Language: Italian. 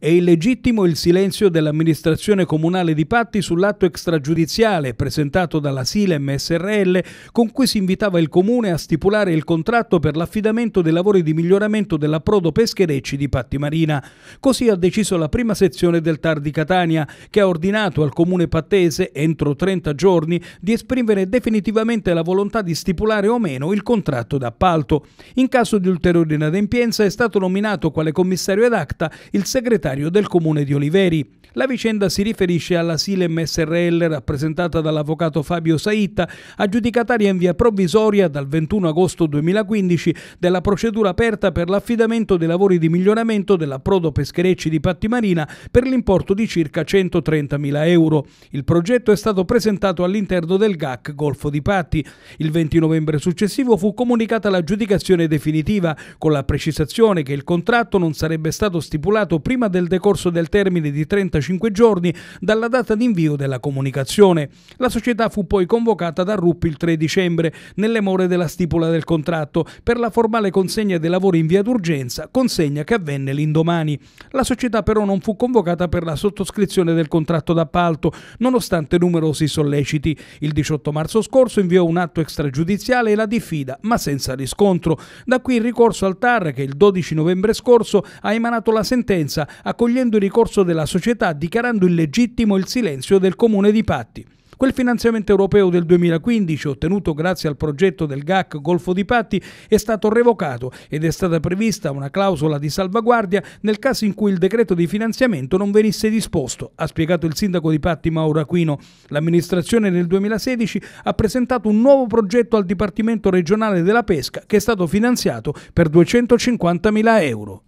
È illegittimo il silenzio dell'amministrazione comunale di Patti sull'atto extragiudiziale presentato dalla Silem SRL con cui si invitava il comune a stipulare il contratto per l'affidamento dei lavori di miglioramento dell'approdo pescherecci di Patti Marina. Così ha deciso la prima sezione del TAR di Catania che ha ordinato al comune pattese entro 30 giorni di esprimere definitivamente la volontà di stipulare o meno il contratto d'appalto. In caso di ulteriore inadempienza è stato nominato quale commissario ad acta il segretario proprietario del comune di Oliveri. La vicenda si riferisce alla Silem SRL rappresentata dall'avvocato Fabio Saitta, aggiudicataria in via provvisoria dal 21 agosto 2015 della procedura aperta per l'affidamento dei lavori di miglioramento dell'approdo pescherecci di Pattimarina per l'importo di circa 130.000 euro. Il progetto è stato presentato all'interno del GAC Golfo di Patti. Il 20 novembre successivo fu comunicata l'aggiudicazione definitiva, con la precisazione che il contratto non sarebbe stato stipulato prima del del decorso del termine di 35 giorni dalla data di invio della comunicazione. La società fu poi convocata da Ruppi il 3 dicembre, nelle more della stipula del contratto, per la formale consegna dei lavori in via d'urgenza, consegna che avvenne l'indomani. La società però non fu convocata per la sottoscrizione del contratto d'appalto, nonostante numerosi solleciti. Il 18 marzo scorso inviò un atto extragiudiziale e la diffida, ma senza riscontro. Da qui il ricorso al TAR che il 12 novembre scorso ha emanato la sentenza accogliendo il ricorso della società dichiarando illegittimo il silenzio del comune di Patti. Quel finanziamento europeo del 2015, ottenuto grazie al progetto del GAC Golfo di Patti, è stato revocato ed è stata prevista una clausola di salvaguardia nel caso in cui il decreto di finanziamento non venisse disposto, ha spiegato il sindaco di Patti Mauro Aquino. L'amministrazione nel 2016 ha presentato un nuovo progetto al Dipartimento regionale della pesca che è stato finanziato per 250.000 euro.